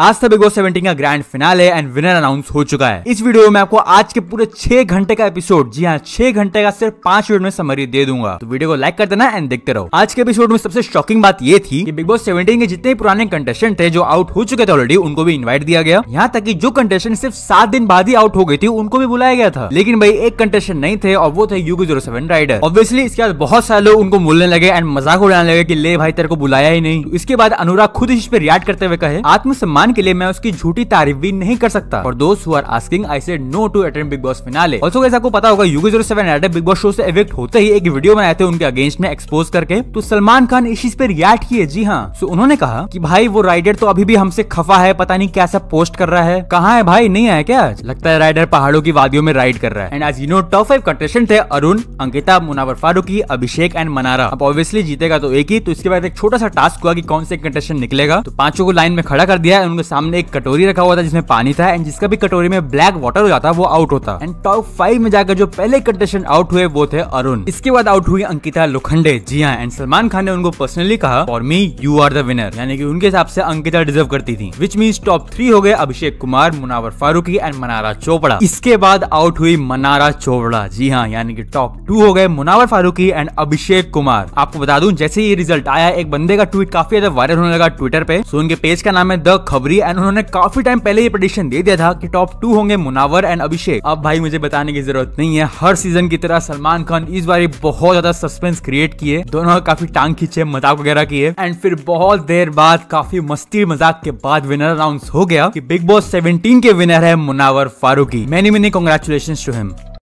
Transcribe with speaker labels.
Speaker 1: आज था बिगो सेवेंटी का grand finale and winner announce हो चुका है इस वीडियो में आपको आज के पूरे छह घंटे का एपिसोड जी हाँ छह घंटे का सिर्फ पांच मिनट में समरी दे दूंगा तो वीडियो को लाइक कर देना एंड देखते रहो आज के एपिसोड में सबसे शॉकिंग बात ये थी कि बिग बॉस सेवेंटीन के जितने पुराने कंटेस्टेंट थे जो आउट हो चुके थे ऑलरेडी उनको भी इन्वाइट दिया गया यहाँ तक की जो कंटेस्टेंट सिर्फ सात दिन बाद ही आउट हो गई थी उनको भी बुलाया गया था लेकिन भाई एक कंटेस्टेंट नहीं थे और वो थे U zero seven rider obviously इसके बाद बहुत सारे लोग उनको बोलने लगे एंड मजाक उड़ाने लगे की ले भाई तेरे को बुलाया ही नहीं तो इसके बाद अनुराग खुद इस पर रिएक्ट करते हुए कहे आत्मसम्मान नुकसान के लिए मैं उसकी झूठी तारीफ भी नहीं कर सकता और दोस्त हुआ asking I say no to attend Bigg Boss finale also कैसे आपको पता होगा UK zero seven Bigg Boss show से इवेक्ट होते ही एक वीडियो बनाए थे उनके अगेंस्ट में एक्सपोज करके तो सलमान खान इस चीज पे रियक्ट किए जी हाँ सो उन्होंने कहा कि भाई वो राइडर तो अभी भी हमसे खफा है पता नहीं कैसा पोस्ट कर रहा है कहाँ है भाई नहीं आया क्या आज लगता है राइडर पहाड़ों की वादियों में राइड कर रहा है and as you know top five contestant थे अरुण अंकिता मुनावर फारूकी अभिषेक एंड मनारा अब ऑब्वियसली जीतेगा तो एक ही तो इसके बाद एक छोटा सा टास्क हुआ कि कौन से कंटेस्टेंट निकलेगा तो पांचों को लाइन में खड़ा कर दिया है में सामने एक कटोरी रखा हुआ था जिसमें पानी था एंड जिसका भी कटोरी में ब्लैक वाटर हो जाता वो आउट होता एंड टॉप फाइव में जाकर जो पहले कंटेस्टेंट आउट हुए वो थे अरुण इसके बाद आउट हुई अंकिता लोखंडे जी हाँ एंड सलमान खान ने उनको पर्सनली कहा for me you are the winner यानी कि उनके हिसाब से अंकिता डिजर्व करती थी विच मीन टॉप थ्री हो गए अभिषेक कुमार मुनावर फारूकी एंड मनारा चोपड़ा इसके बाद आउट हुई मनारा चोपड़ा जी हाँ यानी कि टॉप टू हो गए मुनावर फारूकी एंड अभिषेक कुमार आपको बता दूं जैसे ये रिजल्ट आया एक बंदे का ट्वीट काफी ज्यादा वायरल होने लगा ट्विटर पे सो उनके पेज का नाम है द खबरी एंड उन्होंने काफी टाइम पहले ये प्रडिक्शन दे दिया था कि टॉप टू होंगे मुनावर एंड अभिषेक अब भाई मुझे बताने की जरूरत नहीं है हर सीजन की तरह सलमान खान इस बार बहुत ज्यादा सस्पेंस क्रिएट किए दोनों काफी टांग खींचे मजाक वगैरह किए एंड फिर बहुत देर बाद काफी मस्ती मजाक के बाद विनर अनाउंस हो गया कि बिग बॉस 17 के विनर है Munawar Faruqui many many congratulations to him